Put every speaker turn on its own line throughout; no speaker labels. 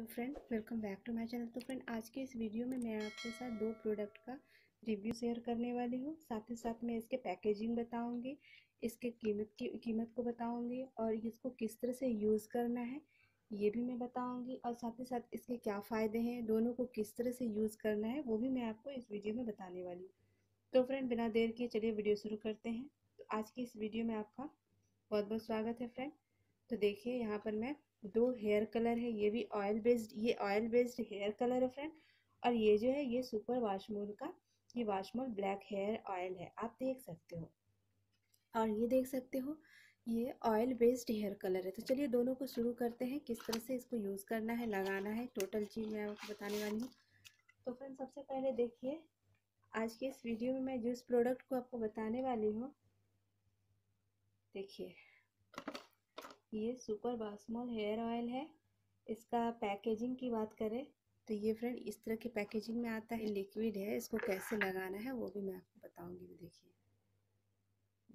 hello friend welcome back to my channel तो friend आज के इस वीडियो में मैं आपके साथ दो प्रोडक्ट का रिव्यू शेयर करने वाली हूँ साथ ही साथ मैं इसके पैकेजिंग बताऊँगी इसके कीमत की कीमत को बताऊँगी और इसको किस तरह से यूज़ करना है ये भी मैं बताऊँगी और साथ ही साथ इसके क्या फ़ायदे हैं दोनों को किस तरह से यूज़ करना है वो भी मैं आपको इस वीडियो में बताने वाली हूँ तो फ्रेंड बिना देर किए चलिए वीडियो शुरू करते हैं तो आज की इस वीडियो में आपका बहुत बहुत स्वागत है फ्रेंड तो देखिए यहाँ पर मैं दो हेयर कलर है ये भी ऑयल बेस्ड ये ऑयल बेस्ड हेयर कलर है फ्रेंड और ये जो है ये सुपर वाशमोल का ये वाशमोल ब्लैक हेयर ऑयल है आप देख सकते हो और ये देख सकते हो ये ऑयल बेस्ड हेयर कलर है तो चलिए दोनों को शुरू करते हैं किस तरह से इसको यूज़ करना है लगाना है टोटल चीज़ मैं आपको बताने वाली हूँ तो फ्रेंड सबसे पहले देखिए आज के इस वीडियो में मैं जिस प्रोडक्ट को आपको बताने वाली हूँ देखिए ये सुपर बासमॉल हेयर ऑयल है इसका पैकेजिंग की बात करें तो ये फ्रेंड इस तरह की पैकेजिंग में आता है लिक्विड है इसको कैसे लगाना है वो भी मैं आपको बताऊंगी देखिए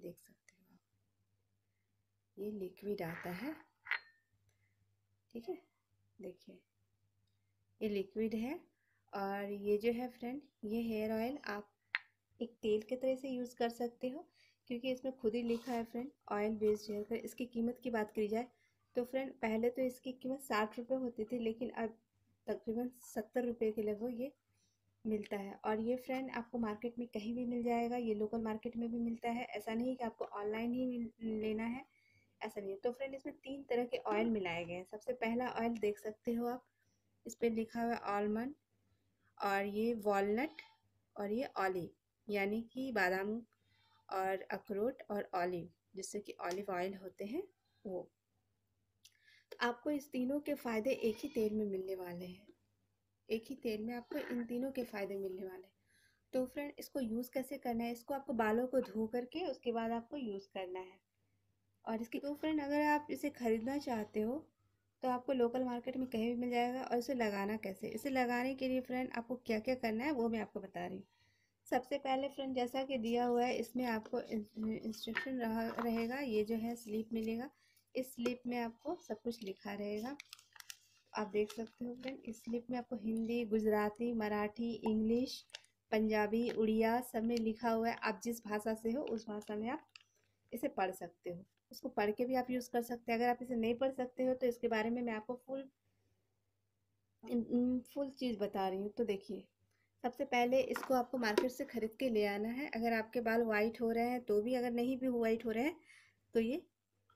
देख सकते हो आप ये लिक्विड आता है ठीक है देखिए ये लिक्विड है और ये जो है फ्रेंड ये हेयर ऑयल आप एक तेल के तरह से यूज़ कर सकते हो क्योंकि इसमें खुद ही लिखा है friend oil based hair colour इसकी कीमत की बात करी जाए तो फ्रेंड पहले तो इसकी कीमत साठ रुपये होती थी लेकिन अब तकरीबन सत्तर रुपये के लगभग ये मिलता है और ये फ्रेंड आपको मार्केट में कहीं भी मिल जाएगा ये लोकल मार्केट में भी मिलता है ऐसा नहीं कि आपको ऑनलाइन ही लेना है ऐसा नहीं है तो फ्रेंड इसमें तीन तरह के ऑयल मिलाए गए हैं सबसे पहला ऑयल देख सकते हो आप इस पर लिखा हुआ आलमंड और ये वॉलनट और ये ऑलिव यानी कि बादाम और अखरोट और ऑलिव जिससे कि ऑलिव ऑयल होते हैं वो तो आपको इस तीनों के फ़ायदे एक ही तेल में मिलने वाले हैं एक ही तेल में आपको इन तीनों के फ़ायदे मिलने वाले हैं तो फ्रेंड इसको यूज़ कैसे करना है इसको आपको बालों को धो करके उसके बाद आपको यूज़ करना है और इसकी तो फ्रेंड अगर आप इसे ख़रीदना चाहते हो तो आपको लोकल मार्केट में कहीं भी मिल जाएगा और इसे लगाना कैसे इसे लगाने के लिए फ्रेंड आपको क्या क्या करना है वो मैं आपको बता रही हूँ सबसे पहले फ्रेंड जैसा कि दिया हुआ है इसमें आपको इंस्ट्रक्शन रहेगा ये जो है स्लीप मिलेगा इस स्लीप में आपको सब कुछ लिखा रहेगा आप देख सकते हो फ्रेंड इस स्लिप में आपको हिंदी गुजराती मराठी इंग्लिश पंजाबी उड़िया सब में लिखा हुआ है आप जिस भाषा से हो उस भाषा में आप इसे पढ़ सकते हो इसको पढ़ के भी आप यूज़ कर सकते हैं अगर आप इसे नहीं पढ़ सकते हो तो इसके बारे में मैं आपको फुल फुल चीज़ बता रही हूँ तो देखिए सबसे पहले इसको आपको मार्केट से ख़रीद के ले आना है अगर आपके बाल वाइट हो रहे हैं तो भी अगर नहीं भी वाइट हो रहे हैं तो ये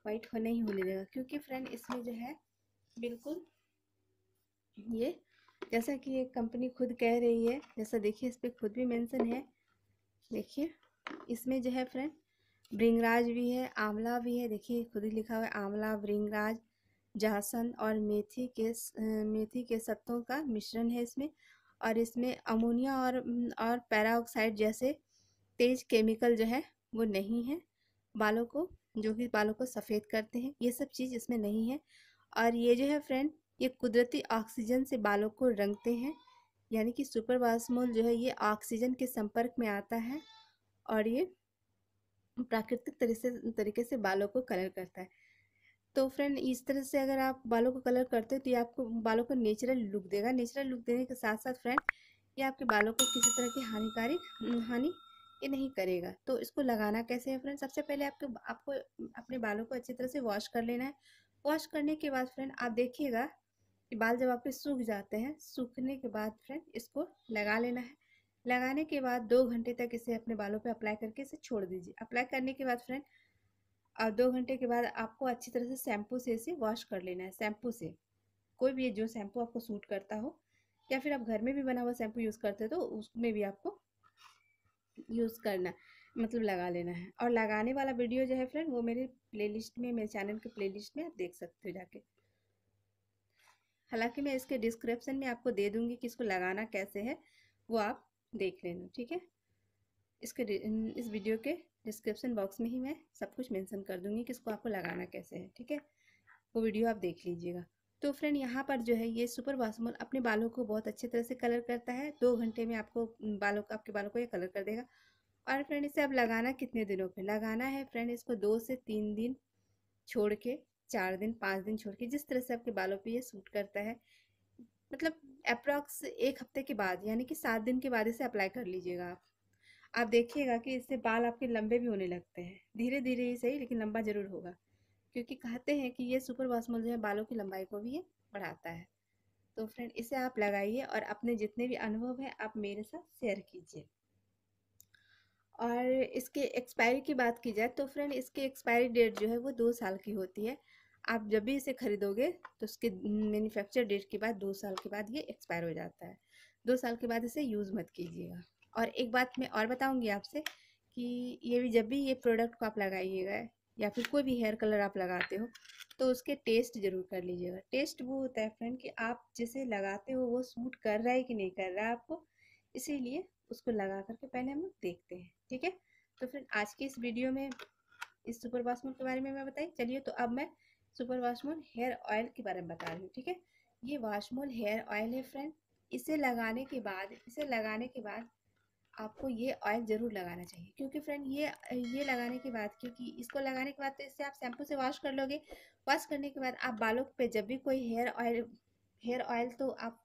वाइट होने ही होने देगा क्योंकि फ्रेंड इसमें जो है बिल्कुल ये जैसा कि ये कंपनी खुद कह रही है जैसा देखिए इस पर खुद भी मेंशन है देखिए इसमें जो है फ्रेंड ब्रिंगराज भी है आंवला भी है देखिए खुद ही लिखा हुआ है आंवला ब्रिंगराज जासन और मेथी के मेथी के सत्तों का मिश्रण है इसमें और इसमें अमोनिया और और पैराऑक्साइड जैसे तेज केमिकल जो है वो नहीं है बालों को जो कि बालों को सफ़ेद करते हैं ये सब चीज़ इसमें नहीं है और ये जो है फ्रेंड ये कुदरती ऑक्सीजन से बालों को रंगते हैं यानी कि सुपर वासमोल जो है ये ऑक्सीजन के संपर्क में आता है और ये प्राकृतिक तरीके से तरीके से बालों को कलर करता है तो फ्रेंड इस तरह से अगर आप बालों को कलर करते हो तो ये आपको बालों को नेचुरल लुक देगा नेचुरल लुक देने के साथ साथ फ्रेंड ये आपके बालों को किसी तरह की हानिकारी हानि ये नहीं करेगा तो इसको लगाना कैसे है फ्रेंड सबसे पहले आपके आपको अपने बालों को अच्छी तरह से वॉश कर लेना है वॉश करने के बाद फ्रेंड आप देखिएगा कि बाल जब आपके सूख जाते हैं सूखने के बाद फ्रेंड इसको लगा लेना है लगाने के बाद दो घंटे तक इसे अपने बालों पर अप्लाई करके इसे छोड़ दीजिए अप्लाई करने के बाद फ्रेंड और दो घंटे के बाद आपको अच्छी तरह से शैम्पू से इसे वॉश कर लेना है शैम्पू से कोई भी जो शैम्पू आपको सूट करता हो या फिर आप घर में भी बना हुआ शैम्पू यूज़ करते हो तो उसमें भी आपको यूज़ करना मतलब लगा लेना है और लगाने वाला वीडियो जो है फ्रेंड वो मेरे प्लेलिस्ट में मेरे चैनल के प्लेलिस्ट में आप देख सकते हो जाके हालांकि मैं इसके डिस्क्रिप्शन में आपको दे दूंगी कि इसको लगाना कैसे है वो आप देख लेना ठीक है इसके इस वीडियो के डिस्क्रिप्शन बॉक्स में ही मैं सब कुछ मेंशन कर दूंगी कि इसको आपको लगाना कैसे है ठीक है वो वीडियो आप देख लीजिएगा तो फ्रेंड यहाँ पर जो है ये सुपर वासमोल अपने बालों को बहुत अच्छे तरह से कलर करता है दो घंटे में आपको बालों को आपके बालों को ये कलर कर देगा और फ्रेंड इसे अब लगाना कितने दिनों पर लगाना है फ्रेंड इसको दो से तीन दिन छोड़ के चार दिन पाँच दिन छोड़ के जिस तरह से आपके बालों पर ये सूट करता है मतलब अप्रॉक्स एक हफ्ते के बाद यानी कि सात दिन के बाद इसे अप्लाई कर लीजिएगा आप आप देखिएगा कि इससे बाल आपके लंबे भी होने लगते हैं धीरे धीरे ही सही लेकिन लंबा ज़रूर होगा क्योंकि कहते हैं कि ये सुपर वॉशमल जो है बालों की लंबाई को भी ये बढ़ाता है तो फ्रेंड इसे आप लगाइए और अपने जितने भी अनुभव हैं आप मेरे साथ शेयर कीजिए और इसके एक्सपायरी की बात की जाए तो फ्रेंड इसकी एक्सपायरी डेट जो है वो दो साल की होती है आप जब भी इसे खरीदोगे तो उसके मैन्युफैक्चर डेट के बाद दो साल के बाद ये एक्सपायर हो जाता है दो साल के बाद इसे यूज़ मत कीजिएगा और एक बात मैं और बताऊँगी आपसे कि ये भी जब भी ये प्रोडक्ट को आप लगाइएगा या फिर कोई भी हेयर कलर आप लगाते हो तो उसके टेस्ट जरूर कर लीजिएगा टेस्ट वो होता है फ्रेंड कि आप जिसे लगाते हो वो सूट कर रहा है कि नहीं कर रहा है आपको इसीलिए उसको लगा करके पहले हम लोग देखते हैं ठीक है तो फिर आज के इस वीडियो में इस सुपर वाशमोन के बारे में मैं बताई चलिए तो अब मैं सुपर वाशमोन हेयर ऑयल के बारे में बता रही हूँ ठीक है ये वाशमोल हेयर ऑयल है फ्रेंड इसे लगाने के बाद इसे लगाने के बाद आपको ये ऑयल ज़रूर लगाना चाहिए क्योंकि फ्रेंड ये ये लगाने के बाद क्योंकि इसको लगाने के बाद तो इससे आप शैम्पू से वॉश कर लोगे वॉश करने के बाद आप बालों पे जब भी कोई हेयर ऑयल हेयर ऑयल तो आप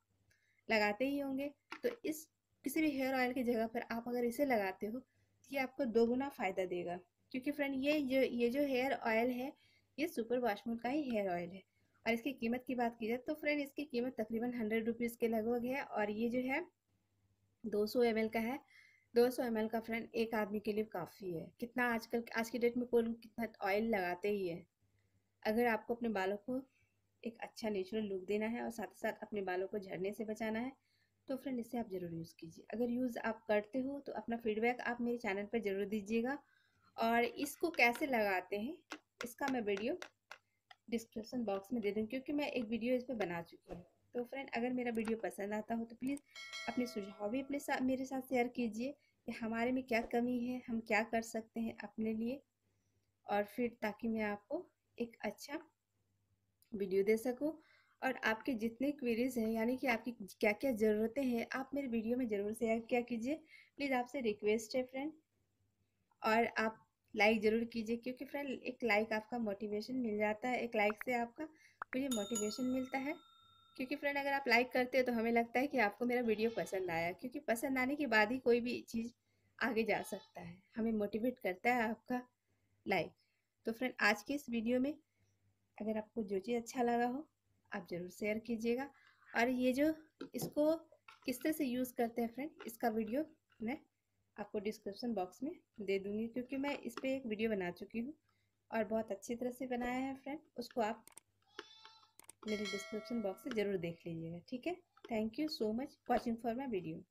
लगाते ही होंगे तो इस किसी भी हेयर ऑयल की जगह पर आप अगर इसे लगाते हो तो ये आपको दोगुना फ़ायदा देगा क्योंकि फ्रेंड ये जो ये जो हेयर ऑयल है ये सुपर वाशमूल का ही हेयर ऑयल है और इसकी कीमत की बात की जाए तो फ्रेंड इसकी कीमत तकरीबन हंड्रेड रुपीज़ के लगभग है और ये जो है दो सौ एम का है दो सौ एम का फ्रेंड एक आदमी के लिए काफ़ी है कितना आजकल आज की डेट में कौन कितना ऑयल लगाते ही है अगर आपको अपने बालों को एक अच्छा नेचुरल लुक देना है और साथ ही साथ अपने बालों को झड़ने से बचाना है तो फ्रेंड इसे आप ज़रूर यूज़ कीजिए अगर यूज़ आप करते हो तो अपना फीडबैक आप मेरे चैनल पर ज़रूर दीजिएगा और इसको कैसे लगाते हैं इसका मैं वीडियो डिस्क्रिप्सन बॉक्स में दे दूँ क्योंकि मैं एक वीडियो इस पर बना चुकी हूँ तो फ्रेंड अगर मेरा वीडियो पसंद आता हो तो प्लीज़ अपने सुझाव भी अपने साथ मेरे साथ शेयर कीजिए कि हमारे में क्या कमी है हम क्या कर सकते हैं अपने लिए और फिर ताकि मैं आपको एक अच्छा वीडियो दे सकूँ और आपके जितने क्वेरीज हैं यानी कि आपकी क्या क्या ज़रूरतें हैं आप मेरे वीडियो में ज़रूर शेयर किया कीजिए प्लीज़ आपसे रिक्वेस्ट है फ्रेंड और आप लाइक ज़रूर कीजिए क्योंकि फ्रेंड एक लाइक आपका मोटिवेशन मिल जाता है एक लाइक से आपका मुझे मोटिवेशन मिलता है क्योंकि फ्रेंड अगर आप लाइक करते हो तो हमें लगता है कि आपको मेरा वीडियो पसंद आया क्योंकि पसंद आने के बाद ही कोई भी चीज़ आगे जा सकता है हमें मोटिवेट करता है आपका लाइक तो फ्रेंड आज के इस वीडियो में अगर आपको जो चीज़ अच्छा लगा हो आप ज़रूर शेयर कीजिएगा और ये जो इसको किस तरह से यूज़ करते हैं फ्रेंड इसका वीडियो मैं आपको डिस्क्रिप्शन बॉक्स में दे दूँगी क्योंकि मैं इस पर एक वीडियो बना चुकी हूँ और बहुत अच्छी तरह से बनाया है फ्रेंड उसको आप मेरे डिस्क्रिप्शन बॉक्स से ज़रूर देख लीजिएगा ठीक है thank you so much watching for my video